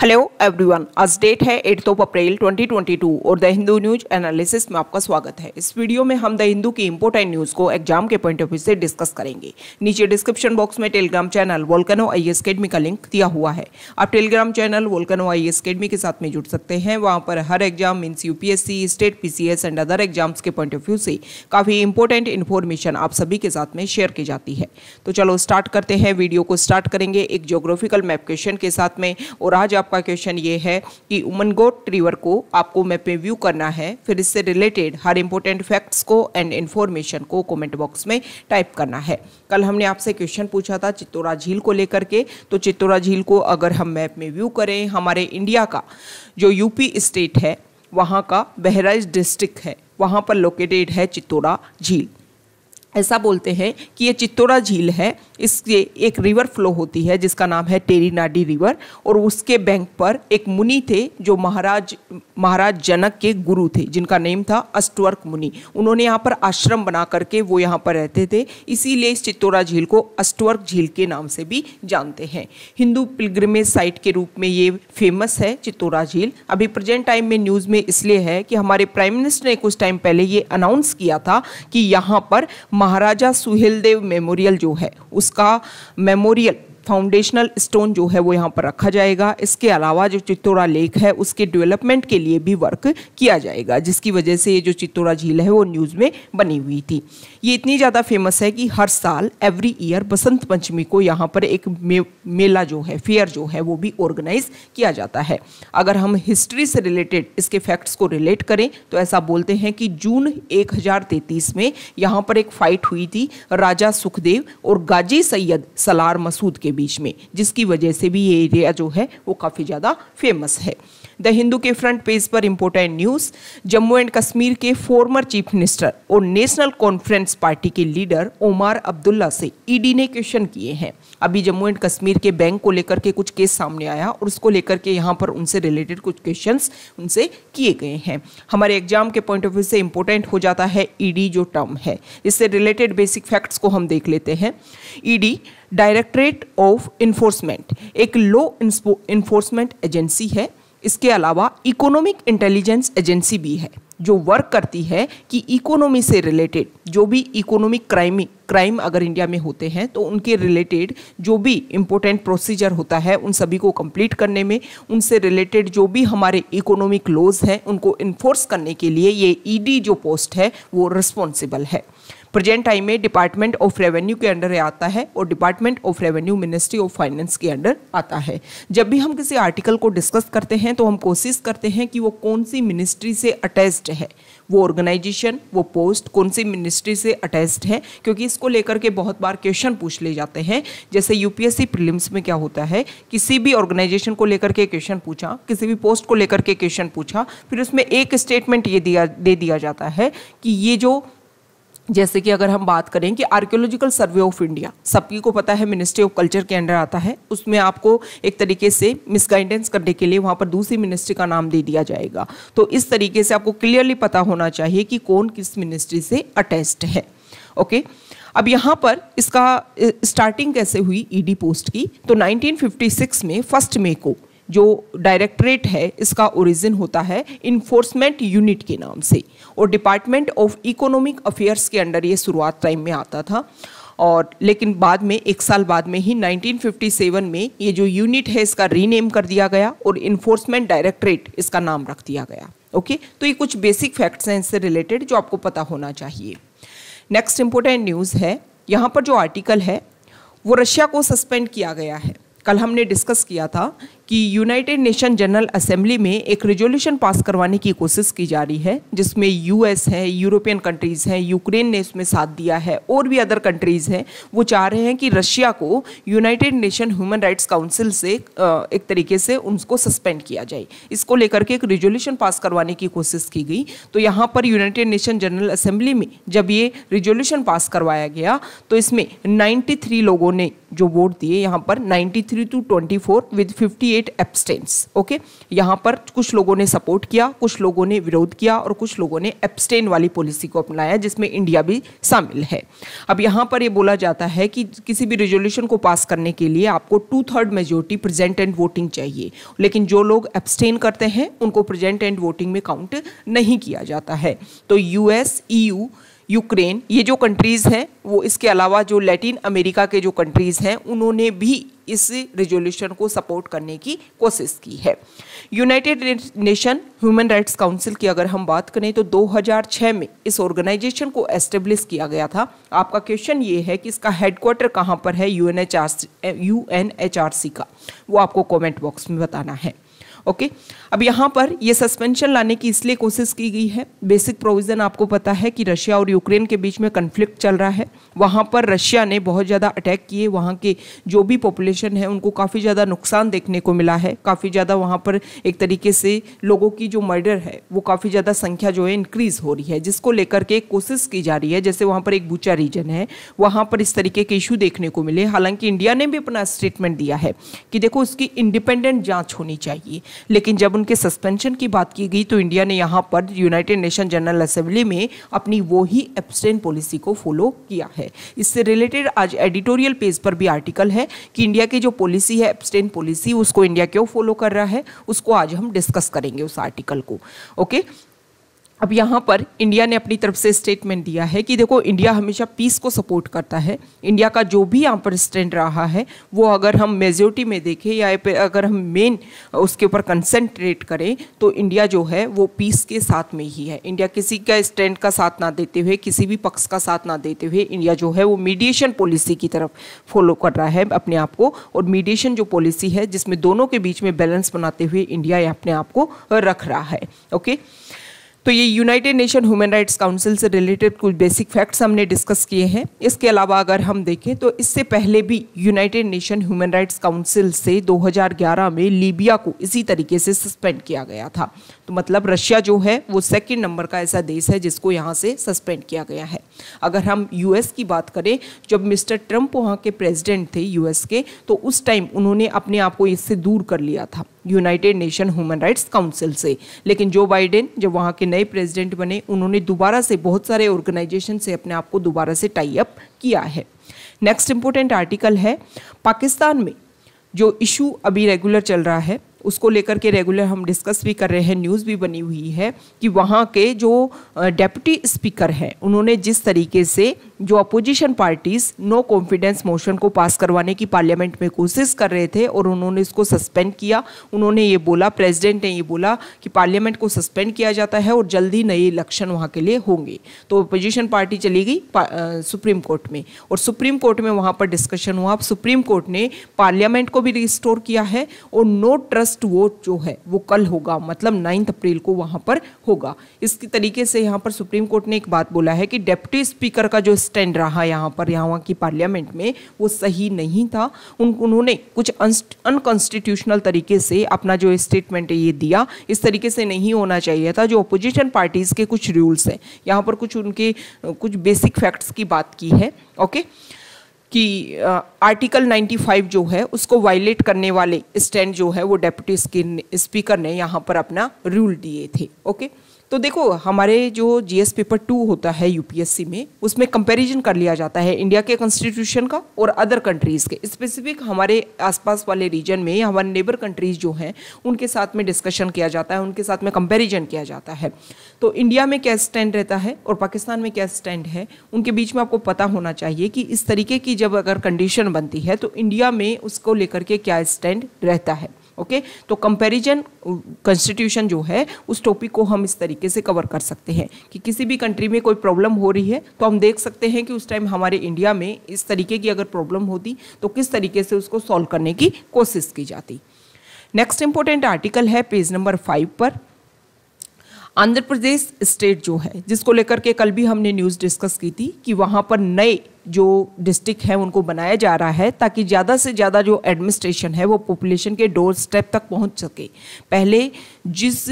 Hello everyone आज date है eighth of April 2022 और द हिंदू न्यूज एनालिसिस में आपका स्वागत है इस वीडियो में हम द हिंदू की इंपोर्टेंट न्यूज को एग्जाम के पॉइंट ऑफ व्यू से डिस्कस करेंगे नीचे डिस्क्रिप्शन बॉक्स में Telegram channel volcano I S academy का लिंक दिया हुआ है आप Telegram channel volcano I S academy के साथ में जुड़ सकते हैं वहाँ पर हर exam means UPSC state P and other exams के पॉइंट ऑफ व्यू से काफ़ी इंपॉर्टेंट इन्फॉर्मेशन आप सभी के साथ में शेयर की जाती है तो चलो स्टार्ट करते हैं वीडियो को स्टार्ट करेंगे एक जोग्राफिकल मैप क्वेश्चन के साथ में और आज आप आपका क्वेश्चन ये है कि उमन गोट रिवर को आपको मैप में व्यू करना है फिर इससे रिलेटेड हर इंपॉर्टेंट फैक्ट्स को एंड इन्फॉर्मेशन को कमेंट बॉक्स में टाइप करना है कल हमने आपसे क्वेश्चन पूछा था चित्तौरा झील को लेकर के तो चित्तौरा झील को अगर हम मैप में व्यू करें हमारे इंडिया का जो यूपी स्टेट है वहाँ का बहराइच डिस्ट्रिक्ट है वहाँ पर लोकेटेड है चित्तौरा झील ऐसा बोलते हैं कि ये चित्तौड़ा झील है इसके एक रिवर फ्लो होती है जिसका नाम है टेरी नाडी रिवर और उसके बैंक पर एक मुनि थे जो महाराज महाराज जनक के गुरु थे जिनका नेम था अष्टवर्क मुनि उन्होंने यहाँ पर आश्रम बना करके वो यहाँ पर रहते थे इसीलिए इस चित्तौरा झील को अष्टवर्क झील के नाम से भी जानते हैं हिंदू पिलग्रमेज साइट के रूप में ये फेमस है चित्तौड़ा झील अभी प्रेजेंट टाइम में न्यूज़ में इसलिए है कि हमारे प्राइम मिनिस्टर ने कुछ टाइम पहले ये अनाउंस किया था कि यहाँ पर महाराजा सुहेलदेव मेमोरियल जो है उसका मेमोरियल फाउंडेशनल स्टोन जो है वो यहाँ पर रखा जाएगा इसके अलावा जो चित्तौड़ा लेक है उसके डेवलपमेंट के लिए भी वर्क किया जाएगा जिसकी वजह से ये जो चित्तौड़ा झील है वो न्यूज़ में बनी हुई थी ये इतनी ज़्यादा फेमस है कि हर साल एवरी ईयर बसंत पंचमी को यहाँ पर एक मे, मेला जो है फेयर जो है वो भी ऑर्गेनाइज किया जाता है अगर हम हिस्ट्री से रिलेटेड इसके फैक्ट्स को रिलेट करें तो ऐसा बोलते हैं कि जून एक में यहाँ पर एक फाइट हुई थी राजा सुखदेव और गाजी सैयद सलार मसूद के बीच में जिसकी वजह से भी ये एरिया जो है वो काफ़ी ज़्यादा फेमस है द हिंदू के फ्रंट पेज पर important news Jammu and Kashmir के फॉर्मर चीफ मिनिस्टर और नेशनल कॉन्फ्रेंस पार्टी के लीडर ओमार अब्दुल्ला से ईडी e ने क्वेश्चन किए हैं अभी जम्मू एंड कश्मीर के बैंक को लेकर के कुछ केस सामने आया और उसको लेकर के यहाँ पर उनसे रिलेटेड कुछ क्वेश्चन उनसे किए गए हैं हमारे एग्जाम के पॉइंट ऑफ व्यू से इंपोर्टेंट हो जाता है ईडी e जो टर्म है इससे रिलेटेड बेसिक फैक्ट्स को हम देख लेते हैं ईडी डायरेक्टरेट ऑफ इन्फोर्समेंट एक लॉ इन्फोर्समेंट एजेंसी है इसके अलावा इकोनॉमिक इंटेलिजेंस एजेंसी भी है जो वर्क करती है कि इकोनॉमी से रिलेटेड जो भी इकोनॉमिक क्राइम क्राइम अगर इंडिया में होते हैं तो उनके रिलेटेड जो भी इम्पोर्टेंट प्रोसीजर होता है उन सभी को कंप्लीट करने में उनसे रिलेटेड जो भी हमारे इकोनॉमिक लॉज हैं उनको इन्फोर्स करने के लिए ये ईडी e जो पोस्ट है वो रिस्पॉन्सिबल है प्रेजेंट टाइम में डिपार्टमेंट ऑफ रेवेन्यू के अंडर आता है और department of revenue ministry of finance के अंडर आता है जब भी हम किसी आर्टिकल को डिस्कस करते हैं तो हम कोशिश करते हैं कि वो कौन सी मिनिस्ट्री से अटैच्ड है वो ऑर्गेनाइजेशन वो पोस्ट कौन सी मिनिस्ट्री से अटैच्ड है क्योंकि इसको लेकर के बहुत बार क्वेश्चन पूछ ले जाते हैं जैसे यूपीएससी प्रीलिम्स में क्या होता है किसी भी ऑर्गेनाइजेशन को लेकर के क्वेश्चन पूछा किसी भी पोस्ट को लेकर के क्वेश्चन पूछा फिर उसमें एक स्टेटमेंट ये दिया दे दिया जाता है कि ये जो जैसे कि अगर हम बात करें कि आर्कियोलॉजिकल सर्वे ऑफ इंडिया सबकी को पता है मिनिस्ट्री ऑफ कल्चर के अंडर आता है उसमें आपको एक तरीके से मिसगाइडेंस करने के लिए वहाँ पर दूसरी मिनिस्ट्री का नाम दे दिया जाएगा तो इस तरीके से आपको क्लियरली पता होना चाहिए कि कौन किस मिनिस्ट्री से अटैच्ड है ओके अब यहाँ पर इसका स्टार्टिंग कैसे हुई ईडी e पोस्ट की तो 1956 में फर्स्ट मे को जो डायरेक्टरेट है इसका ओरिजिन होता है इन्फोर्समेंट यूनिट के नाम से और डिपार्टमेंट ऑफ इकोनॉमिक अफेयर्स के अंडर ये शुरुआत टाइम में आता था और लेकिन बाद में एक साल बाद में ही 1957 में ये जो यूनिट है इसका रीनेम कर दिया गया और इन्फोर्समेंट डायरेक्टरेट इसका नाम रख दिया गया ओके तो ये कुछ बेसिक फैक्ट्स हैं इससे रिलेटेड जो आपको पता होना चाहिए नेक्स्ट इम्पोर्टेंट न्यूज़ है यहाँ पर जो आर्टिकल है वो रशिया को सस्पेंड किया गया है कल हमने डिस्कस किया था कि यूनाइटेड नेशन जनरल असेंबली में एक रेजोल्यूशन पास करवाने की कोशिश की जा रही है जिसमें यूएस है यूरोपियन कंट्रीज़ हैं यूक्रेन ने इसमें साथ दिया है और भी अदर कंट्रीज़ हैं वो चाह रहे हैं कि रशिया को United Nation human rights council से एक तरीके से उनको सस्पेंड किया जाए इसको लेकर के एक रेजोल्यूशन पास करवाने की कोशिश की गई तो यहाँ पर यूनाइटेड नेशन जनरल असेंबली में जब ये रेजोल्यूशन पास करवाया गया तो इसमें नाइन्टी लोगों ने जो वोट दिए यहाँ पर ninety two twenty with fifty initiate abstains okay यहाँ पर कुछ लोगों ने सपोर्ट किया कुछ लोगों ने विरोध किया और कुछ लोगों ने एब्सटेन वाली पॉलिसी को अपनाया जिसमें इंडिया भी शामिल है अब यहाँ पर ये बोला जाता है कि किसी भी रेजोल्यूशन को पास करने के लिए आपको two third majority present and voting चाहिए लेकिन जो लोग एब्सटेन करते हैं उनको प्रेजेंट एंड वोटिंग में काउंट नहीं किया जाता है तो यूएस ईयू यूक्रेन ये जो कंट्रीज़ हैं वो इसके अलावा जो लैटिन अमेरिका के जो कंट्रीज़ हैं उन्होंने भी इस रेजोल्यूशन को सपोर्ट करने की कोशिश की है United Nation human rights council की अगर हम बात करें तो 2006 में इस ऑर्गेनाइजेशन को एस्टेब्लिश किया गया था आपका क्वेश्चन ये है कि इसका हेडक्वार्टर कहाँ पर है U N H R C का वो आपको कॉमेंट बॉक्स में बताना है ओके अब यहाँ पर ये सस्पेंशन लाने की इसलिए कोशिश की गई है बेसिक प्रोविज़न आपको पता है कि रशिया और यूक्रेन के बीच में कन्फ्लिक्ट चल रहा है वहाँ पर रशिया ने बहुत ज़्यादा अटैक किए वहाँ के जो भी पॉपुलेशन है उनको काफ़ी ज़्यादा नुकसान देखने को मिला है काफ़ी ज़्यादा वहाँ पर एक तरीके से लोगों की जो मर्डर है वो काफ़ी ज़्यादा संख्या जो है इंक्रीज़ हो रही है जिसको लेकर के कोशिश की जा रही है जैसे वहाँ पर एक बूचा रीजन है वहाँ पर इस तरीके के इशू देखने को मिले हालांकि इंडिया ने भी अपना स्टेटमेंट दिया है कि देखो उसकी इंडिपेंडेंट जाँच होनी चाहिए लेकिन जब उनके सस्पेंशन की बात की गई तो इंडिया ने यहाँ पर यूनाइटेड नेशन जनरल असेंबली में अपनी वो ही एब्सटेंट पॉलिसी को फॉलो किया है इससे रिलेटेड आज एडिटोरियल पेज पर भी आर्टिकल है कि इंडिया की जो पॉलिसी है एब्सटेंट पॉलिसी उसको इंडिया क्यों फॉलो कर रहा है उसको आज हम डिस्कस करेंगे उस आर्टिकल को ओके अब यहाँ पर इंडिया ने अपनी तरफ से स्टेटमेंट दिया है कि देखो इंडिया हमेशा पीस को सपोर्ट करता है इंडिया का जो भी यहाँ पर स्टैंड रहा है वो अगर हम मेजोरिटी में देखें या अगर हम मेन उसके ऊपर कंसेंट्रेट करें तो इंडिया जो है वो पीस के साथ में ही है इंडिया किसी का स्टैंड का साथ ना देते हुए किसी भी पक्ष का साथ ना देते हुए इंडिया जो है वो मीडिएशन पॉलिसी की तरफ फॉलो कर रहा है अपने आप को और मीडिएशन जो पॉलिसी है जिसमें दोनों के बीच में बैलेंस बनाते हुए इंडिया अपने आप को रख रहा है ओके तो ये United Nation human rights council से रिलेटेड कुछ बेसिक फैक्ट्स हमने डिस्कस किए हैं इसके अलावा अगर हम देखें तो इससे पहले भी United Nation human rights council से 2011 में लीबिया को इसी तरीके से सस्पेंड किया गया था तो मतलब रशिया जो है वो सेकंड नंबर का ऐसा देश है जिसको यहाँ से सस्पेंड किया गया है अगर हम यूएस की बात करें जब मिस्टर ट्रंप वहाँ के प्रेसिडेंट थे यूएस के तो उस टाइम उन्होंने अपने आप को इससे दूर कर लिया था United Nation human rights council से लेकिन जो बाइडेन जब वहाँ के नए प्रेसिडेंट बने उन्होंने दोबारा से बहुत सारे ऑर्गेनाइजेशन से अपने आप को दोबारा से टाई अप किया है नेक्स्ट इंपॉर्टेंट आर्टिकल है पाकिस्तान में जो इशू अभी रेगुलर चल रहा है उसको लेकर के रेगुलर हम डिस्कस भी कर रहे हैं न्यूज़ भी बनी हुई है कि वहाँ के जो डेप्टी स्पीकर हैं उन्होंने जिस तरीके से जो opposition parties no confidence motion को पास करवाने की पार्लियामेंट में कोशिश कर रहे थे और उन्होंने इसको सस्पेंड किया उन्होंने ये बोला प्रेसिडेंट ने ये बोला कि पार्लियामेंट को सस्पेंड किया जाता है और जल्दी नए इलेक्शन वहाँ के लिए होंगे तो अपोजिशन पार्टी चली गई सुप्रीम कोर्ट में और सुप्रीम कोर्ट में वहाँ पर डिस्कशन हुआ सुप्रीम कोर्ट ने पार्लियामेंट को भी रिस्टोर किया है और नो ट्रस्ट वोट जो है वो कल होगा मतलब नाइन्थ अप्रैल को वहाँ पर होगा इस तरीके से यहाँ पर सुप्रीम कोर्ट ने एक बात बोला है कि डेप्टी स्पीकर का जो स्टैंड रहा यहाँ पर यहाँ की पार्लियामेंट में वो सही नहीं था उन उन्होंने कुछ अनकॉन्स्टिट्यूशनल तरीके से अपना जो स्टेटमेंट ये दिया इस तरीके से नहीं होना चाहिए था जो अपोजिशन पार्टीज़ के कुछ रूल्स हैं यहाँ पर कुछ उनके कुछ बेसिक फैक्ट्स की बात की है ओके कि आर्टिकल आर्टिकल 95 जो है उसको वायलेट करने वाले स्टैंड जो है वो डेप्यूटी स्पीकर ने यहाँ पर अपना रूल दिए थे ओके तो देखो हमारे जो जीएस पेपर टू होता है यूपीएससी में उसमें कंपैरिजन कर लिया जाता है इंडिया के कॉन्स्टिट्यूशन का और अदर कंट्रीज़ के स्पेसिफिक हमारे आसपास वाले रीजन में हमारे नेबर कंट्रीज़ जो हैं उनके साथ में डिस्कशन किया जाता है उनके साथ में कंपेरिजन किया जाता है तो इंडिया में क्या स्टैंड रहता है और पाकिस्तान में क्या स्टैंड है उनके बीच में आपको पता होना चाहिए कि इस तरीके की जब अगर कंडीशन बनती है तो इंडिया में उसको लेकर के क्या स्टैंड रहता है ओके तो कंपैरिजन कॉन्स्टिट्यूशन uh, जो है उस टॉपिक को हम इस तरीके से कवर कर सकते हैं कि किसी भी कंट्री में कोई प्रॉब्लम हो रही है तो हम देख सकते हैं कि उस टाइम हमारे इंडिया में इस तरीके की अगर प्रॉब्लम होती तो किस तरीके से उसको सॉल्व करने की कोशिश की जाती नेक्स्ट इंपॉर्टेंट आर्टिकल है पेज नंबर फाइव पर आंध्र प्रदेश स्टेट जो है जिसको लेकर के कल भी हमने न्यूज़ डिस्कस की थी कि वहाँ पर नए जो डिस्ट्रिक्ट हैं उनको बनाया जा रहा है ताकि ज़्यादा से ज़्यादा जो एडमिनिस्ट्रेशन है वो पॉपुलेशन के डोर स्टेप तक पहुँच सके पहले जिस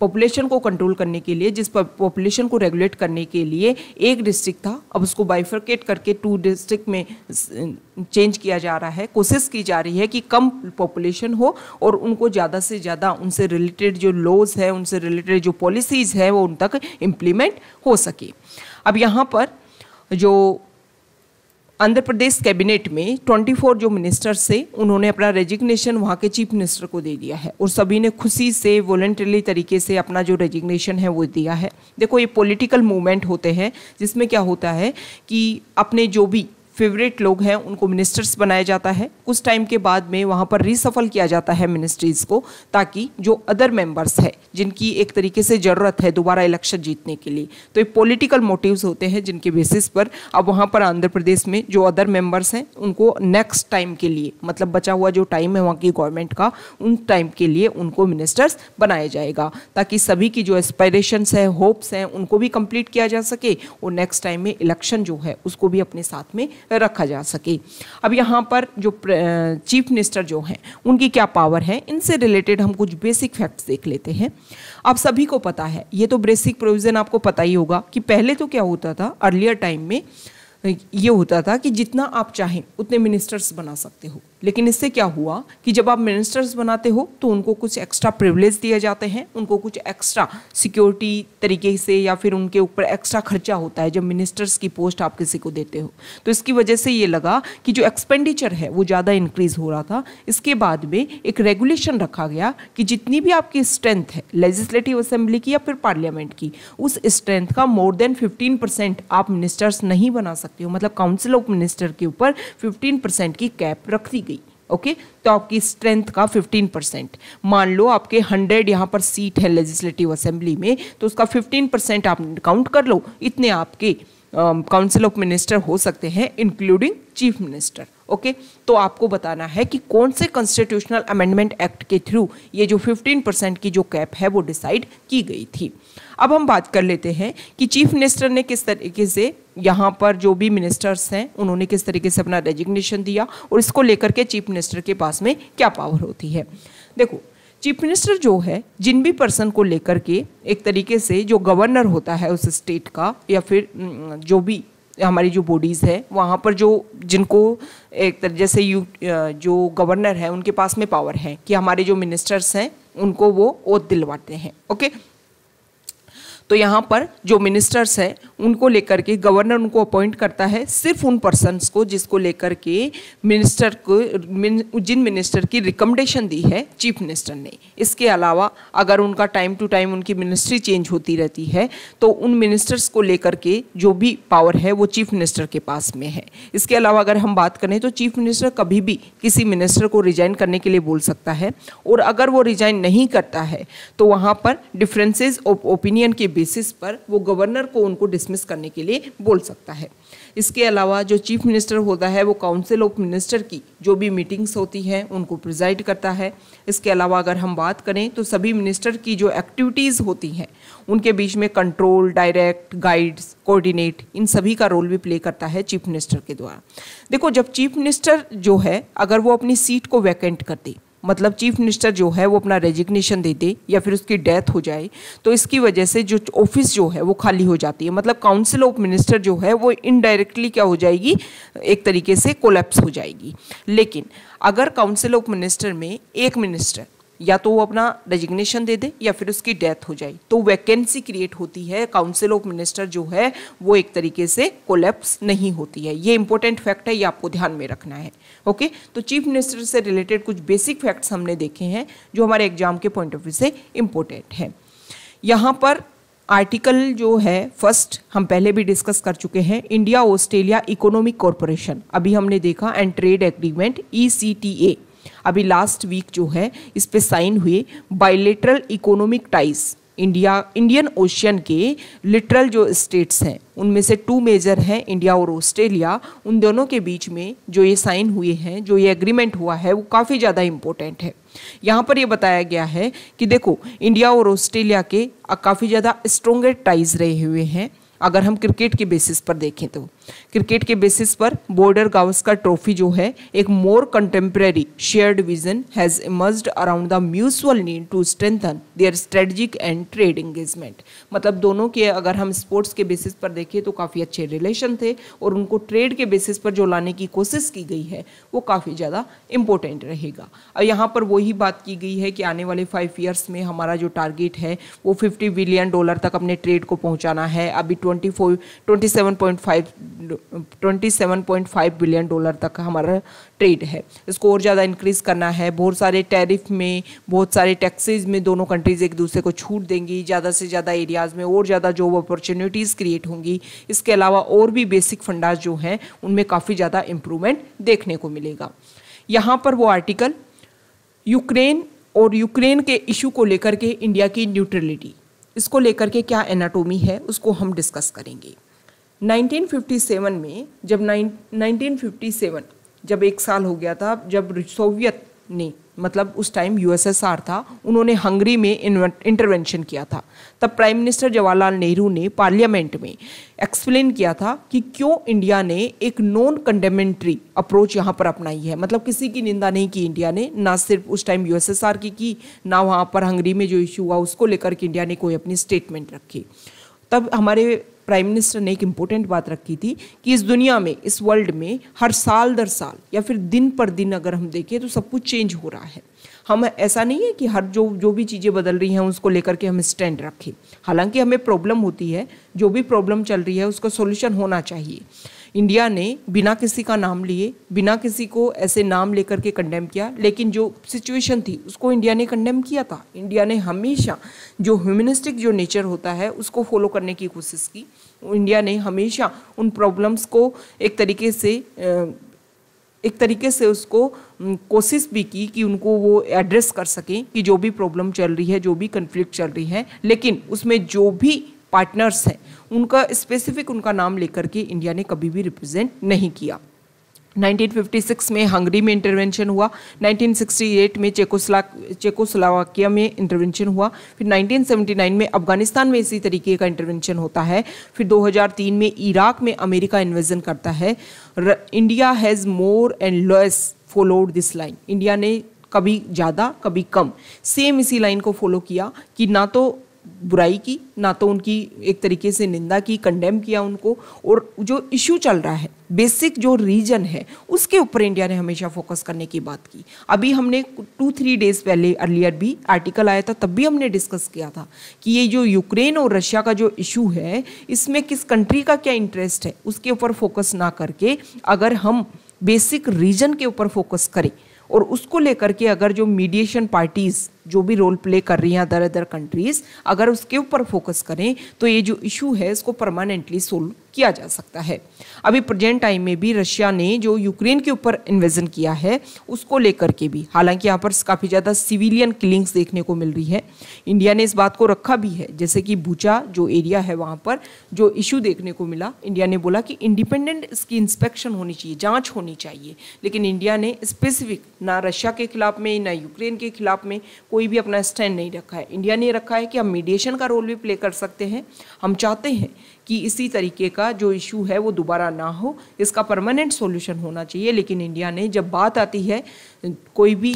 पॉपुलेशन को कंट्रोल करने के लिए जिस पॉपुलेशन को रेगुलेट करने के लिए एक डिस्ट्रिक्ट था अब उसको बाइफर्केट करके टू डिस्ट्रिक्ट में चेंज किया जा रहा है कोशिश की जा रही है कि कम पॉपुलेशन हो और उनको ज़्यादा से ज़्यादा उनसे रिलेटेड जो लॉज है उनसे रिलेटेड जो पॉलिसीज़ है वो उन तक इम्प्लीमेंट हो सके अब यहाँ पर जो आंध्र प्रदेश कैबिनेट में 24 जो मिनिस्टर्स थे उन्होंने अपना रेजिग्नेशन वहाँ के चीफ मिनिस्टर को दे दिया है और सभी ने खुशी से वॉलेंटरली तरीके से अपना जो रेजिग्नेशन है वो दिया है देखो ये पॉलिटिकल मूवमेंट होते हैं जिसमें क्या होता है कि अपने जो भी फेवरेट लोग हैं उनको मिनिस्टर्स बनाया जाता है कुछ टाइम के बाद में वहाँ पर रिसफल किया जाता है मिनिस्ट्रीज़ को ताकि जो अदर मेंबर्स है जिनकी एक तरीके से ज़रूरत है दोबारा इलेक्शन जीतने के लिए तो ये पॉलिटिकल मोटिव्स होते हैं जिनके बेसिस पर अब वहाँ पर आंध्र प्रदेश में जो अदर मेंबर्स हैं उनको नेक्स्ट टाइम के लिए मतलब बचा हुआ जो टाइम है वहाँ की गवर्नमेंट का उन टाइम के लिए उनको मिनिस्टर्स बनाया जाएगा ताकि सभी की जो एस्पायरेशंस हैं होप्स हैं उनको भी कंप्लीट किया जा सके और नेक्स्ट टाइम में इलेक्शन जो है उसको भी अपने साथ में रखा जा सके अब यहाँ पर जो चीफ मिनिस्टर जो हैं उनकी क्या पावर है इनसे रिलेटेड हम कुछ बेसिक फैक्ट्स देख लेते हैं आप सभी को पता है ये तो बेसिक प्रोविज़न आपको पता ही होगा कि पहले तो क्या होता था अर्लियर टाइम में ये होता था कि जितना आप चाहें उतने मिनिस्टर्स बना सकते हो लेकिन इससे क्या हुआ कि जब आप मिनिस्टर्स बनाते हो तो उनको कुछ एक्स्ट्रा प्रिवलेज दिए जाते हैं उनको कुछ एक्स्ट्रा सिक्योरिटी तरीके से या फिर उनके ऊपर एक्स्ट्रा खर्चा होता है जब मिनिस्टर्स की पोस्ट आप किसी को देते हो तो इसकी वजह से ये लगा कि जो एक्सपेंडिचर है वो ज़्यादा इंक्रीज़ हो रहा था इसके बाद में एक रेगुलेशन रखा गया कि जितनी भी आपकी स्ट्रेंथ है लेजिस्लेटिव असेंबली की या फिर पार्लियामेंट की उस स्ट्रेंथ का मोर देन फिफ्टीन परसेंट आप मिनिस्टर्स नहीं बना सकते हो मतलब काउंसिल ऑफ मिनिस्टर के ऊपर फिफ्टीन परसेंट की कैप रख दी ओके तो आपकी स्ट्रेंथ का 15 परसेंट मान लो आपके 100 यहाँ पर सीट है लेजिस्लेटिव असेंबली में तो उसका 15 परसेंट आप काउंट कर लो इतने आपके काउंसिल ऑफ मिनिस्टर हो सकते हैं इंक्लूडिंग चीफ मिनिस्टर ओके तो आपको बताना है कि कौन से कॉन्स्टिट्यूशनल अमेंडमेंट एक्ट के थ्रू ये जो 15 परसेंट की जो कैप है वो डिसाइड की गई थी अब हम बात कर लेते हैं कि चीफ मिनिस्टर ने किस तरीके से यहाँ पर जो भी मिनिस्टर्स हैं उन्होंने किस तरीके से अपना रेजिग्नेशन दिया और इसको लेकर के चीफ मिनिस्टर के पास में क्या पावर होती है देखो चीफ मिनिस्टर जो है जिन भी पर्सन को लेकर के एक तरीके से जो गवर्नर होता है उस स्टेट का या फिर जो भी हमारी जो बॉडीज़ है वहाँ पर जो जिनको एक तरह जैसे यू जो गवर्नर है उनके पास में पावर है कि हमारे जो मिनिस्टर्स हैं उनको वो ओत दिलवाते हैं ओके तो यहाँ पर जो मिनिस्टर्स हैं उनको लेकर के गवर्नर उनको अपॉइंट करता है सिर्फ उन पर्सनस को जिसको लेकर के मिनिस्टर को जिन मिनिस्टर की रिकमेंडेशन दी है चीफ मिनिस्टर ने इसके अलावा अगर उनका टाइम टू टाइम उनकी मिनिस्ट्री चेंज होती रहती है तो उन मिनिस्टर्स को लेकर के जो भी पावर है वो चीफ मिनिस्टर के पास में है इसके अलावा अगर हम बात करें तो चीफ मिनिस्टर कभी भी किसी मिनिस्टर को रिजाइन करने के लिए बोल सकता है और अगर वो रिजाइन नहीं करता है तो वहाँ पर डिफरेंसेज ऑफ ओपिनियन के बेसिस पर वो गवर्नर को उनको डिसमिस करने के लिए बोल सकता है इसके अलावा जो चीफ मिनिस्टर होता है वो काउंसिल ऑफ मिनिस्टर की जो भी मीटिंग्स होती हैं उनको प्रिजाइड करता है इसके अलावा अगर हम बात करें तो सभी मिनिस्टर की जो एक्टिविटीज़ होती हैं उनके बीच में कंट्रोल डायरेक्ट गाइड्स कोऑर्डिनेट इन सभी का रोल भी प्ले करता है चीफ मिनिस्टर के द्वारा देखो जब चीफ मिनिस्टर जो है अगर वो अपनी सीट को वैकेंट कर दी मतलब चीफ मिनिस्टर जो है वो अपना रेजिग्नेशन दे दे या फिर उसकी डेथ हो जाए तो इसकी वजह से जो ऑफिस जो है वो खाली हो जाती है मतलब काउंसिल ऑफ मिनिस्टर जो है वो इनडायरेक्टली क्या हो जाएगी एक तरीके से कोलेप्स हो जाएगी लेकिन अगर काउंसिल ऑफ मिनिस्टर में एक मिनिस्टर या तो वो अपना रेजिग्नेशन दे दे या फिर उसकी डेथ हो जाए तो वैकेंसी क्रिएट होती है काउंसिल ऑफ मिनिस्टर जो है वो एक तरीके से कोलेप्स नहीं होती है ये इंपॉर्टेंट फैक्ट है ये आपको ध्यान में रखना है ओके तो चीफ मिनिस्टर से रिलेटेड कुछ बेसिक फैक्ट्स हमने देखे हैं जो हमारे एग्जाम के पॉइंट ऑफ व्यू से इम्पोर्टेंट है यहाँ पर आर्टिकल जो है फर्स्ट हम पहले भी डिस्कस कर चुके हैं इंडिया ऑस्ट्रेलिया इकोनॉमिक कॉरपोरेशन अभी हमने देखा and trade agreement E C T A अभी लास्ट वीक जो है इस पर साइन हुए bilateral economic ties India Indian Ocean के लिटरल जो स्टेट्स हैं उनमें से टू मेजर हैं इंडिया और ऑस्ट्रेलिया उन दोनों के बीच में जो ये साइन हुए हैं जो ये एग्रीमेंट हुआ है वो काफ़ी ज़्यादा इम्पोर्टेंट है यहाँ पर ये बताया गया है कि देखो इंडिया और ऑस्ट्रेलिया के काफ़ी ज़्यादा स्ट्रोंगर टाइज रहे हुए हैं अगर हम क्रिकेट के बेसिस पर देखें तो क्रिकेट के बेसिस पर बोर्डर गावस्कर ट्रॉफी जो है एक more contemporary shared vision has emerged around the mutual need to strengthen their strategic and trade engagement मतलब दोनों के अगर हम स्पोर्ट्स के बेसिस पर देखें तो काफ़ी अच्छे रिलेशन थे और उनको ट्रेड के बेसिस पर जो लाने की कोशिश की गई है वो काफ़ी ज़्यादा इम्पोर्टेंट रहेगा और यहाँ पर वही बात की गई है कि आने वाले फाइव ईयर्स में हमारा जो टारगेट है वो फिफ्टी बिलियन डॉलर तक अपने ट्रेड को पहुँचाना है अभी twenty four twenty seven point five 27.5 billion dollar तक हमारा ट्रेड है इसको और ज़्यादा इंक्रीज़ करना है बहुत सारे टैरिफ में बहुत सारे टैक्सेज में दोनों कंट्रीज़ एक दूसरे को छूट देंगी ज़्यादा से ज़्यादा एरियाज़ में और ज़्यादा जॉब अपॉर्चुनिटीज़ क्रिएट होंगी इसके अलावा और भी बेसिक फंडाज जो हैं उनमें काफ़ी ज़्यादा इम्प्रूवमेंट देखने को मिलेगा यहाँ पर वो आर्टिकल यूक्रेन और यूक्रेन के इशू को लेकर के इंडिया की न्यूट्रलिटी इसको लेकर के क्या एनाटोमी है उसको हम डिस्कस करेंगे 1957 में जब 1957 जब एक साल हो गया था जब सोवियत ने मतलब उस टाइम यूएसएसआर था उन्होंने हंगरी में इंटरवेंशन किया था तब प्राइम मिनिस्टर जवाहरलाल नेहरू ने पार्लियामेंट में एक्सप्लेन किया था कि क्यों इंडिया ने एक नॉन कंडेमेंट्री अप्रोच यहाँ पर अपनाई है मतलब किसी की निंदा नहीं की इंडिया ने ना सिर्फ उस टाइम यूएसएसआर की की ना वहाँ पर हंगरी में जो इशू हुआ उसको लेकर के इंडिया ने कोई अपनी स्टेटमेंट रखी तब हमारे प्राइम मिनिस्टर ने एक इम्पोर्टेंट बात रखी थी कि इस दुनिया में इस वर्ल्ड में हर साल दर साल या फिर दिन पर दिन अगर हम देखें तो सब कुछ चेंज हो रहा है हम ऐसा नहीं है कि हर जो जो भी चीज़ें बदल रही हैं उसको लेकर के हम स्टैंड रखें हालांकि हमें प्रॉब्लम होती है जो भी प्रॉब्लम चल रही है उसका सोल्यूशन होना चाहिए इंडिया ने बिना किसी का नाम लिए बिना किसी को ऐसे नाम लेकर के कंडेम किया लेकिन जो सिचुएशन थी उसको इंडिया ने कंडेम किया था इंडिया ने हमेशा जो ह्यूमनिस्टिक जो नेचर होता है उसको फॉलो करने की कोशिश की इंडिया ने हमेशा उन प्रॉब्लम्स को एक तरीके से एक तरीके से उसको कोशिश भी की कि उनको वो एड्रेस कर सकें कि जो भी प्रॉब्लम चल रही है जो भी कन्फ्लिक्ट चल रही है लेकिन उसमें जो भी पार्टनर्स हैं उनका स्पेसिफिक उनका नाम लेकर के इंडिया ने कभी भी रिप्रेजेंट नहीं किया 1956 में हंगरी में इंटरवेंशन हुआ 1968 में चेकोसला चेकोसलावाकिया में इंटरवेंशन हुआ फिर 1979 में अफगानिस्तान में इसी तरीके का इंटरवेंशन होता है फिर 2003 में इराक में अमेरिका इन्वेजन करता है India has more and less followed this line India ने कभी ज़्यादा कभी कम सेम इसी लाइन को फॉलो किया कि ना तो बुराई की ना तो उनकी एक तरीके से निंदा की कंडेम किया उनको और जो इशू चल रहा है बेसिक जो रीजन है उसके ऊपर इंडिया ने हमेशा फोकस करने की बात की अभी हमने टू थ्री डेज पहले अर्लियर भी आर्टिकल आया था तब भी हमने डिस्कस किया था कि ये जो यूक्रेन और रशिया का जो इशू है इसमें किस कंट्री का क्या इंटरेस्ट है उसके ऊपर फोकस ना करके अगर हम बेसिक रीजन के ऊपर फोकस करें और उसको लेकर के अगर जो मीडिएशन पार्टीज़ जो भी रोल प्ले कर रही हैं अदर अदर कंट्रीज़ अगर उसके ऊपर फोकस करें तो ये जो इशू है इसको परमानेंटली सोल्व किया जा सकता है अभी प्रेजेंट टाइम में भी रशिया ने जो यूक्रेन के ऊपर इन्वेजन किया है उसको लेकर के भी हालांकि यहाँ पर काफ़ी ज़्यादा सिविलियन किलिंग्स देखने को मिल रही है इंडिया ने इस बात को रखा भी है जैसे कि भूचा जो एरिया है वहाँ पर जो इशू देखने को मिला इंडिया ने बोला कि इंडिपेंडेंट इसकी इंस्पेक्शन होनी चाहिए जाँच होनी चाहिए लेकिन इंडिया ने स्पेसिफिक ना रशिया के खिलाफ में ना यूक्रेन के खिलाफ में कोई कोई भी अपना स्टैंड नहीं रखा है इंडिया ने रखा है कि हम मीडिएशन का रोल भी प्ले कर सकते हैं हम चाहते हैं कि इसी तरीके का जो इशू है वो दोबारा ना हो इसका परमानेंट सोल्यूशन होना चाहिए लेकिन इंडिया ने जब बात आती है कोई भी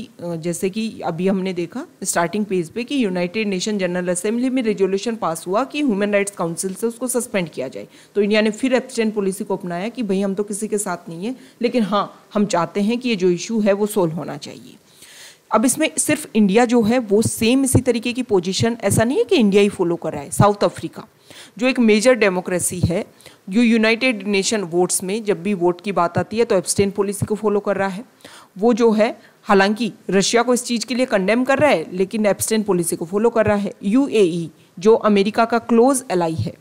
जैसे कि अभी हमने देखा स्टार्टिंग पेज पे कि यूनाइटेड नेशन जनरल असेंबली में रेजोल्यूशन पास हुआ कि ह्यूमन राइट्स काउंसिल से उसको सस्पेंड किया जाए तो इंडिया ने फिर एब्सटेंट पॉलिसी को अपनाया कि भाई हम तो किसी के साथ नहीं है लेकिन हाँ हम चाहते हैं कि ये जो इशू है वो सोल्व होना चाहिए अब इसमें सिर्फ इंडिया जो है वो सेम इसी तरीके की पोजीशन ऐसा नहीं है कि इंडिया ही फॉलो कर रहा है साउथ अफ्रीका जो एक मेजर डेमोक्रेसी है जो यूनाइटेड नेशन वोट्स में जब भी वोट की बात आती है तो एब्सटेन पॉलिसी को फॉलो कर रहा है वो जो है हालांकि रशिया को इस चीज़ के लिए कंडेम कर रहा है लेकिन एब्सटेन पॉलिसी को फॉलो कर रहा है यू e, जो अमेरिका का क्लोज एलाई है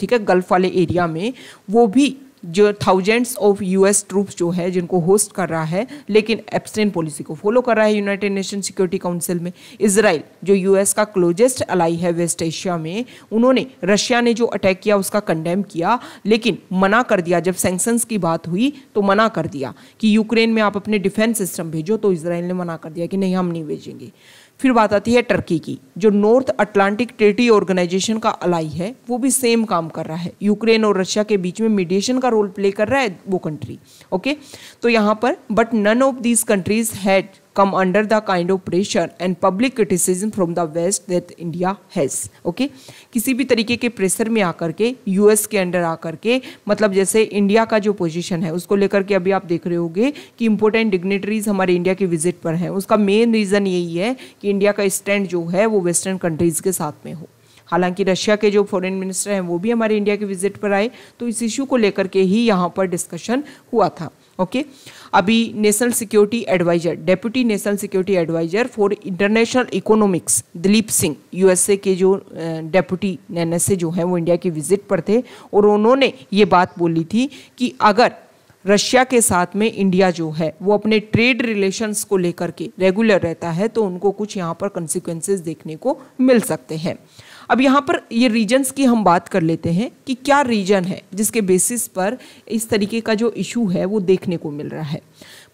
ठीक है गल्फ वाले एरिया में वो भी जो थाउजेंड्स ऑफ यूएस ट्रूप्स जो है जिनको होस्ट कर रहा है लेकिन एब्सटेन पॉलिसी को फॉलो कर रहा है यूनाइटेड नेशन सिक्योरिटी काउंसिल में इसराइल जो यूएस का क्लोजेस्ट अलाई है वेस्ट एशिया में उन्होंने रशिया ने जो अटैक किया उसका कंडेम किया लेकिन मना कर दिया जब सेंक्शंस की बात हुई तो मना कर दिया कि यूक्रेन में आप अपने डिफेंस सिस्टम भेजो तो इसराइल ने मना कर दिया कि नहीं हम नहीं भेजेंगे फिर बात आती है टर्की की जो नॉर्थ अटलांटिक ट्रेटी ऑर्गेनाइजेशन का अलाई है वो भी सेम काम कर रहा है यूक्रेन और रशिया के बीच में मीडिएशन का रोल प्ले कर रहा है वो कंट्री ओके तो यहाँ पर but none of these countries had come under the kind of pressure and public criticism from the west that india has okay किसी भी तरीके के प्रेशर में आकर के यूएस के अंडर आकर के मतलब जैसे इंडिया का जो पोजीशन है उसको लेकर के अभी आप देख रहे होगे कि इंपॉर्टेंट डिग्नेटरीज हमारे इंडिया के विजिट पर हैं उसका मेन रीज़न यही है कि इंडिया का स्टैंड जो है वो वेस्टर्न कंट्रीज़ के साथ में हो हालांकि रशिया के जो फॉरेन मिनिस्टर हैं वो भी हमारे इंडिया के विजिट पर आए तो इस इशू को लेकर के ही यहाँ पर डिस्कशन हुआ था ओके अभी national security adviser deputy national security adviser for international economics Dilip Singh USA के जो डेप्यूटी एनएसए जो हैं वो इंडिया की विजिट पर थे और उन्होंने ये बात बोली थी कि अगर रशिया के साथ में इंडिया जो है वो अपने ट्रेड रिलेशंस को लेकर के रेगुलर रहता है तो उनको कुछ यहाँ पर कंसिक्वेंसेज देखने को मिल सकते हैं अब यहाँ पर ये रीजन्स की हम बात कर लेते हैं कि क्या रीजन है जिसके बेसिस पर इस तरीके का जो इशू है वो देखने को मिल रहा है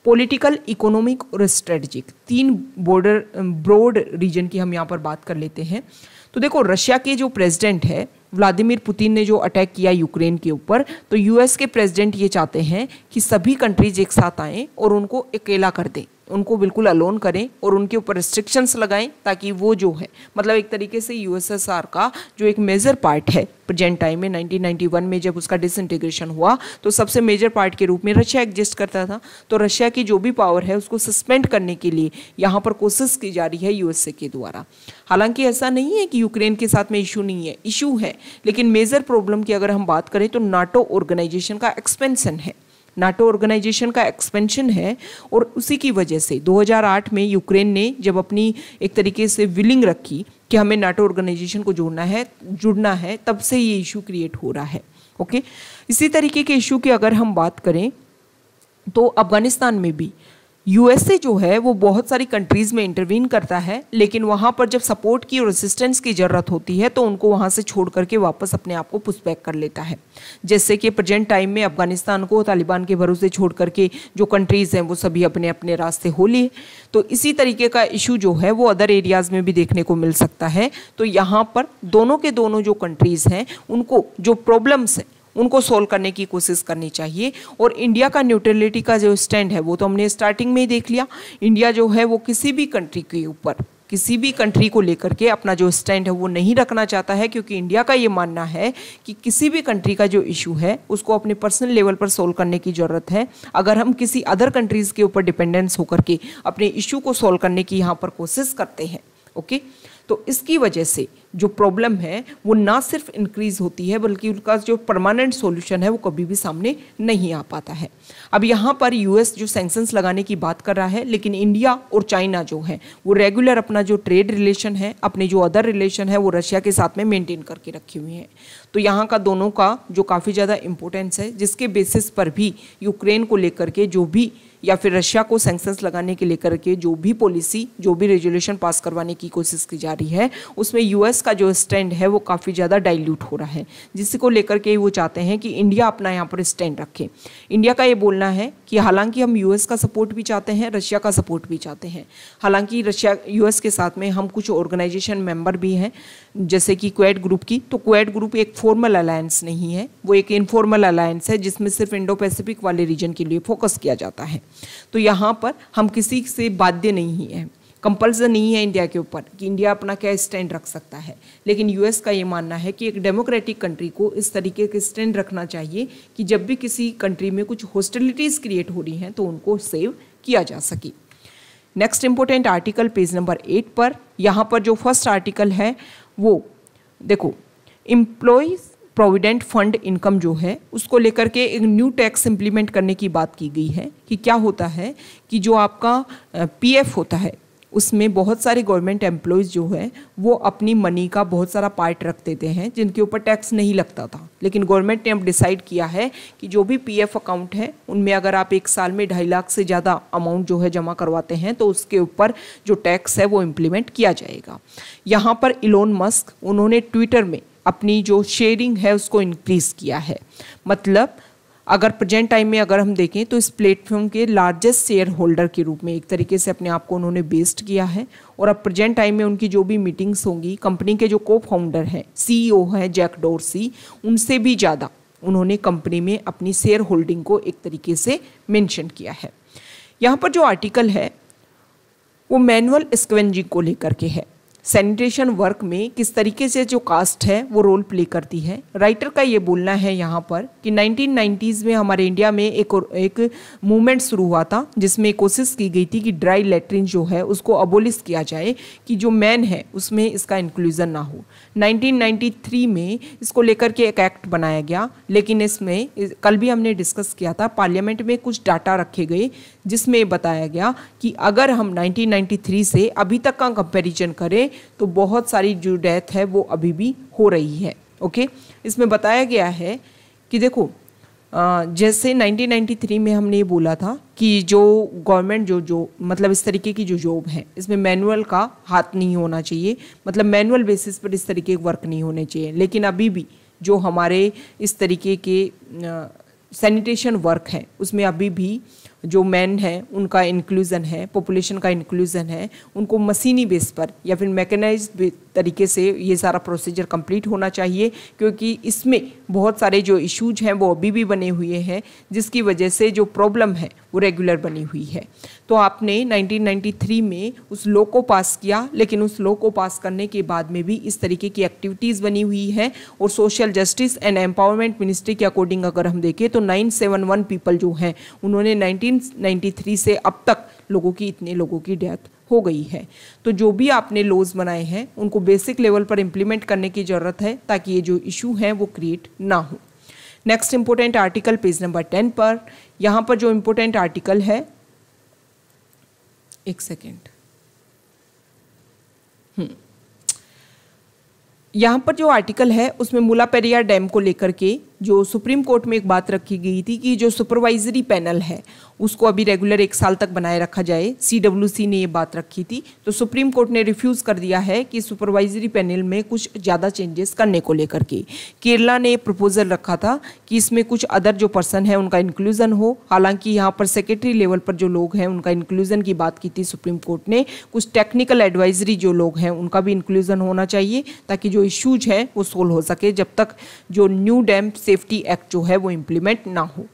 पॉलिटिकल इकोनॉमिक और स्ट्रेटजिक तीन बॉर्डर ब्रॉड रीजन की हम यहाँ पर बात कर लेते हैं तो देखो रशिया के जो प्रेसिडेंट है व्लादिमीर पुतिन ने जो अटैक किया यूक्रेन के ऊपर तो यूएस के प्रेसिडेंट ये चाहते हैं कि सभी कंट्रीज एक साथ आएँ और उनको अकेला कर दें उनको बिल्कुल अलोन करें और उनके ऊपर रिस्ट्रिक्शंस लगाएं ताकि वो जो है मतलब एक तरीके से यूएसएसआर का जो एक मेजर पार्ट है प्रजेंट टाइम में 1991 में जब उसका डिसइंटीग्रेशन हुआ तो सबसे मेजर पार्ट के रूप में रशिया एग्जिस्ट करता था तो रशिया की जो भी पावर है उसको सस्पेंड करने के लिए यहाँ पर कोशिश की जा रही है यूएसए के द्वारा हालांकि ऐसा नहीं है कि यूक्रेन के साथ में इशू नहीं है इशू है लेकिन मेजर प्रॉब्लम की अगर हम बात करें तो नाटो ऑर्गेनाइजेशन का एक्सपेंसन है नाटो ऑर्गेनाइजेशन का एक्सपेंशन है और उसी की वजह से 2008 में यूक्रेन ने जब अपनी एक तरीके से विलिंग रखी कि हमें नाटो ऑर्गेनाइजेशन को जोड़ना है जुड़ना है तब से ये इशू क्रिएट हो रहा है ओके इसी तरीके के इशू की अगर हम बात करें तो अफगानिस्तान में भी यूएसए जो है वो बहुत सारी कंट्रीज़ में इंटरवीन करता है लेकिन वहाँ पर जब सपोर्ट की और असिस्टेंस की ज़रूरत होती है तो उनको वहाँ से छोड़ करके वापस अपने आप को पुशबैक कर लेता है जैसे कि प्रजेंट टाइम में अफगानिस्तान को तालिबान के भरोसे छोड़ करके जो कंट्रीज़ हैं वो सभी अपने अपने रास्ते हो लिए तो इसी तरीके का इशू जो है वो अदर एरियाज़ में भी देखने को मिल सकता है तो यहाँ पर दोनों के दोनों जो कंट्रीज़ हैं उनको जो प्रॉब्लम्स हैं उनको सोल्व करने की कोशिश करनी चाहिए और इंडिया का न्यूट्रलिटी का जो स्टैंड है वो तो हमने स्टार्टिंग में ही देख लिया इंडिया जो है वो किसी भी कंट्री के ऊपर किसी भी कंट्री को लेकर के अपना जो स्टैंड है वो नहीं रखना चाहता है क्योंकि इंडिया का ये मानना है कि किसी भी कंट्री का जो इशू है उसको अपने पर्सनल लेवल पर सोल्व करने की ज़रूरत है अगर हम किसी अदर कंट्रीज़ के ऊपर डिपेंडेंस होकर के अपने इशू को सोल्व करने की यहाँ पर कोशिश करते हैं ओके okay? तो इसकी वजह से जो प्रॉब्लम है वो ना सिर्फ इंक्रीज होती है बल्कि उनका जो परमानेंट सॉल्यूशन है वो कभी भी सामने नहीं आ पाता है अब यहाँ पर यूएस जो सेंसन्स लगाने की बात कर रहा है लेकिन इंडिया और चाइना जो है वो रेगुलर अपना जो ट्रेड रिलेशन है अपने जो अदर रिलेशन है वो रशिया के साथ में मेनटेन करके रखी हुई है तो यहाँ का दोनों का जो काफ़ी ज़्यादा इम्पोर्टेंस है जिसके बेसिस पर भी यूक्रेन को लेकर के जो भी या फिर रशिया को सेंक्शंस लगाने के लेकर के जो भी पॉलिसी जो भी रेजुलेशन पास करवाने की कोशिश की जा रही है उसमें यूएस का जो स्टैंड है वो काफ़ी ज़्यादा डाइल्यूट हो रहा है जिसको लेकर के वो चाहते हैं कि इंडिया अपना यहाँ पर स्टैंड रखे इंडिया का ये बोलना है कि हालांकि हम यूएस का सपोर्ट भी चाहते हैं रशिया का सपोर्ट भी चाहते हैं हालांकि रशिया यूएस के साथ में हम कुछ ऑर्गेनाइजेशन मेंबर भी हैं जैसे कि क्वेड ग्रुप की तो क्वेड ग्रुप एक फॉर्मल अलायंस नहीं है वो एक इनफॉर्मल अलायंस है जिसमें सिर्फ इंडो पैसिफिक वाले रीजन के लिए फोकस किया जाता है तो यहाँ पर हम किसी से बाध्य नहीं है कंपल्सर नहीं है इंडिया के ऊपर कि इंडिया अपना क्या स्टैंड रख सकता है लेकिन यूएस का ये मानना है कि एक डेमोक्रेटिक कंट्री को इस तरीके के स्टैंड रखना चाहिए कि जब भी किसी कंट्री में कुछ हॉस्टिलिटीज़ क्रिएट हो रही हैं तो उनको सेव किया जा सके next important article page number eight पर यहाँ पर जो फर्स्ट आर्टिकल है वो देखो इम्प्लॉयज प्रोविडेंट फंड इनकम जो है उसको लेकर के एक न्यू टैक्स इम्प्लीमेंट करने की बात की गई है कि क्या होता है कि जो आपका पीएफ होता है उसमें बहुत सारे गवर्नमेंट एम्प्लॉयज़ जो है वो अपनी मनी का बहुत सारा पार्ट रख देते हैं जिनके ऊपर टैक्स नहीं लगता था लेकिन गवर्नमेंट ने अब डिसाइड किया है कि जो भी पीएफ अकाउंट है उनमें अगर आप एक साल में ढाई लाख से ज़्यादा अमाउंट जो है जमा करवाते हैं तो उसके ऊपर जो टैक्स है वो इम्प्लीमेंट किया जाएगा यहाँ पर इलोन मस्क उन्होंने ट्विटर में अपनी जो शेयरिंग है उसको इंक्रीज़ किया है मतलब अगर प्रेजेंट टाइम में अगर हम देखें तो इस प्लेटफॉर्म के लार्जेस्ट शेयर होल्डर के रूप में एक तरीके से अपने आप को उन्होंने बेस्ड किया है और अब प्रेजेंट टाइम में उनकी जो भी मीटिंग्स होंगी कंपनी के जो को फाउंडर हैं सी e हैं जैक डोरसी उनसे भी ज़्यादा उन्होंने कंपनी में अपनी शेयर होल्डिंग को एक तरीके से मेंशन किया है यहाँ पर जो आर्टिकल है वो मैनुअल स्क्वेंजिंग को लेकर के है सैनिटेशन वर्क में किस तरीके से जो कास्ट है वो रोल प्ले करती है राइटर का ये बोलना है यहाँ पर कि 1990s में हमारे इंडिया में एक एक मूवमेंट शुरू हुआ था जिसमें कोशिश की गई थी कि ड्राई लेटरिन जो है उसको अबोलिश किया जाए कि जो मैन है उसमें इसका इंक्लूज़न ना हो 1993 में इसको लेकर के एक एक्ट बनाया गया लेकिन इसमें कल भी हमने डिस्कस किया था पार्लियामेंट में कुछ डाटा रखे गए जिसमें बताया गया कि अगर हम 1993 से अभी तक का कंपेरिजन करें तो बहुत सारी जो डेथ है वो अभी भी हो रही है ओके इसमें बताया गया है कि देखो जैसे 1993 में हमने ये बोला था कि जो गवर्नमेंट जो जो मतलब इस तरीके की जो जॉब है इसमें मैनुअल का हाथ नहीं होना चाहिए मतलब मैनुअल बेसिस पर इस तरीके के वर्क नहीं होने चाहिए लेकिन अभी भी जो हमारे इस तरीके के सैनिटेशन वर्क है उसमें अभी भी जो मैन हैं उनका इंक्लूज़न है पॉपुलेशन का इंक्लूज़न है उनको मशीनी बेस पर या फिर मैकेनाइज तरीके से ये सारा प्रोसीजर कंप्लीट होना चाहिए क्योंकि इसमें बहुत सारे जो इश्यूज हैं वो अभी भी बने हुए हैं जिसकी वजह से जो प्रॉब्लम है वो रेगुलर बनी हुई है तो आपने 1993 में उस लॉ को पास किया लेकिन उस लॉ को पास करने के बाद में भी इस तरीके की एक्टिविटीज़ बनी हुई हैं और social justice and empowerment ministry के अकॉर्डिंग अगर हम देखें तो 971 पीपल जो हैं उन्होंने नाइनटीन 1993 से अब तक लोगों की इतने लोगों की डेथ हो गई है तो जो भी आपने लॉज बनाए हैं उनको बेसिक लेवल पर इम्प्लीमेंट करने की ज़रूरत है ताकि ये जो इशू हैं वो क्रिएट ना हो next important article page number ten पर यहाँ पर जो इम्पोर्टेंट आर्टिकल है एक सेकेंड हम्म। यहाँ पर जो आर्टिकल है उसमें मुला पेरियार डैम को लेकर के जो सुप्रीम कोर्ट में एक बात रखी गई थी कि जो सुपरवाइजरी पैनल है उसको अभी रेगुलर एक साल तक बनाए रखा जाए सी ने ये बात रखी थी तो सुप्रीम कोर्ट ने रिफ्यूज़ कर दिया है कि सुपरवाइजरी पैनल में कुछ ज़्यादा चेंजेस करने को लेकर के केरला ने प्रपोज़ल रखा था कि इसमें कुछ अदर जो पर्सन है उनका इंक्लूज़न हो हालांकि यहाँ पर सेक्रेटरी लेवल पर जो लोग हैं उनका इंक्लूज़न की बात की थी सुप्रीम कोर्ट ने कुछ टेक्निकल एडवाइजरी जो लोग हैं उनका भी इंक्लूज़न होना चाहिए ताकि जो इश्यूज हैं वो सोल्व हो सके जब तक जो न्यू डैम सेफ्टी एक्ट जो है वो इम्प्लीमेंट ना हो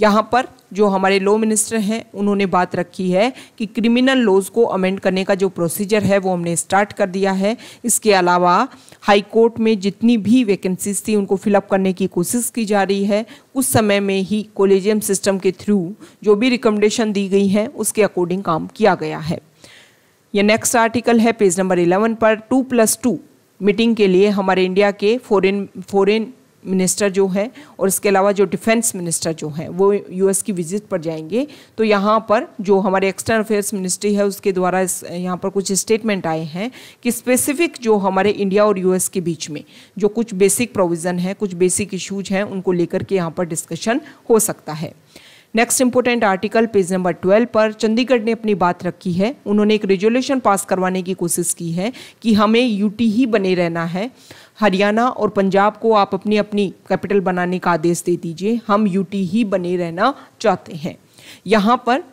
यहाँ पर जो हमारे लॉ मिनिस्टर हैं उन्होंने बात रखी है कि क्रिमिनल लॉज को अमेंड करने का जो प्रोसीजर है वो हमने स्टार्ट कर दिया है इसके अलावा हाई कोर्ट में जितनी भी वैकेंसीज थी उनको फिलअप करने की कोशिश की जा रही है उस समय में ही कोलेजियम सिस्टम के थ्रू जो भी रिकमेंडेशन दी गई हैं उसके अकॉर्डिंग काम किया गया है यह नेक्स्ट आर्टिकल है पेज नंबर इलेवन पर टू प्लस टू मीटिंग के लिए हमारे इंडिया के फॉरेन फॉरेन मिनिस्टर जो है और इसके अलावा जो डिफेंस मिनिस्टर जो हैं वो यूएस की विजिट पर जाएंगे तो यहाँ पर जो हमारे एक्सटर्नल अफेयर्स मिनिस्ट्री है उसके द्वारा इस यहाँ पर कुछ स्टेटमेंट आए हैं कि स्पेसिफिक जो हमारे इंडिया और यूएस के बीच में जो कुछ बेसिक प्रोविज़न है कुछ बेसिक इशूज हैं उनको लेकर के यहाँ पर डिस्कशन हो सकता है next important article page number twelve पर चंडीगढ़ ने अपनी बात रखी है उन्होंने एक रेजोल्यूशन पास करवाने की कोशिश की है कि हमें यूटी ही बने रहना है हरियाणा और पंजाब को आप अपनी अपनी कैपिटल बनाने का आदेश दे दीजिए हम यूटी ही बने रहना चाहते हैं यहाँ पर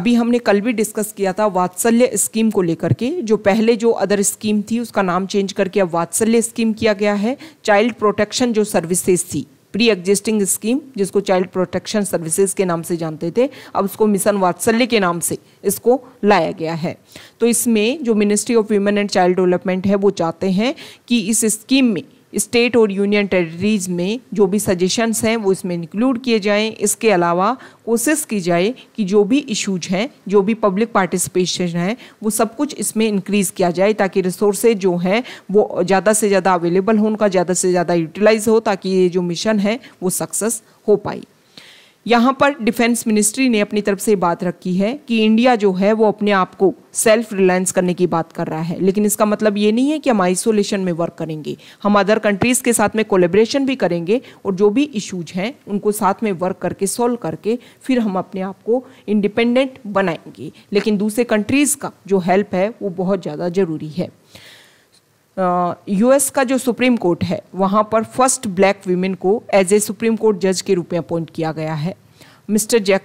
अभी हमने कल भी डिस्कस किया था वात्सल्य स्कीम को लेकर के जो पहले जो अदर स्कीम थी उसका नाम चेंज करके अब वात्सल्य स्कीम किया गया है चाइल्ड प्रोटेक्शन जो सर्विसेज थी प्री एग्जिस्टिंग स्कीम जिसको चाइल्ड प्रोटेक्शन सर्विसेज के नाम से जानते थे अब उसको मिशन वात्सल्य के नाम से इसको लाया गया है तो इसमें जो ministry of women and child development है वो चाहते हैं कि इस स्कीम में स्टेट और यूनियन टेरिटरीज़ में जो भी सजेशंस हैं वो इसमें इंक्लूड किए जाएं इसके अलावा कोशिश की जाए कि जो भी इश्यूज हैं जो भी पब्लिक पार्टिसिपेशन है वो सब कुछ इसमें इंक्रीज़ किया जाए ताकि रिसोर्सेज जो हैं वो ज़्यादा से ज़्यादा अवेलेबल हो उनका ज़्यादा से ज़्यादा यूटिलाइज़ हो ताकि ये जो मिशन है वो सक्सेस हो पाए यहाँ पर डिफेंस मिनिस्ट्री ने अपनी तरफ से बात रखी है कि इंडिया जो है वो अपने आप को सेल्फ रिलायंस करने की बात कर रहा है लेकिन इसका मतलब ये नहीं है कि हम आइसोलेशन में वर्क करेंगे हम अदर कंट्रीज़ के साथ में कोलेब्रेशन भी करेंगे और जो भी इश्यूज हैं उनको साथ में वर्क करके सॉल्व करके फिर हम अपने आप को इंडिपेंडेंट बनाएंगे लेकिन दूसरे कंट्रीज़ का जो हेल्प है वो बहुत ज़्यादा ज़रूरी है यूएस का जो सुप्रीम कोर्ट है वहाँ पर फर्स्ट ब्लैक वीमेन को एज ए सुप्रीम कोर्ट जज के रूप में अपॉइंट किया गया है मिस्टर जैक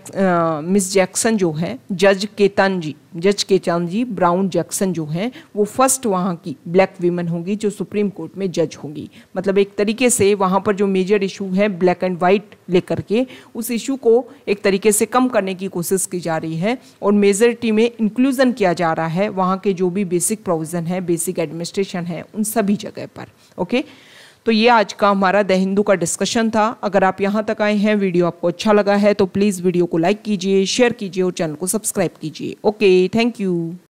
मिस जैक्सन जो है जज केतन जी जज केतन जी ब्राउन जैक्सन जो हैं वो फर्स्ट वहाँ की ब्लैक वीमन होंगी जो सुप्रीम कोर्ट में जज होंगी मतलब एक तरीके से वहाँ पर जो मेजर इशू है ब्लैक एंड वाइट लेकर के उस इशू को एक तरीके से कम करने की कोशिश की जा रही है और मेजोरिटी में इंक्लूज़न किया जा रहा है वहाँ के जो भी बेसिक प्रोविज़न है बेसिक एडमिनिस्ट्रेशन है उन सभी जगह पर ओके okay? तो ये आज का हमारा द हिंदू का डिस्कशन था अगर आप यहाँ तक आए हैं वीडियो आपको अच्छा लगा है तो प्लीज़ वीडियो को लाइक कीजिए शेयर कीजिए और चैनल को सब्सक्राइब कीजिए ओके थैंक यू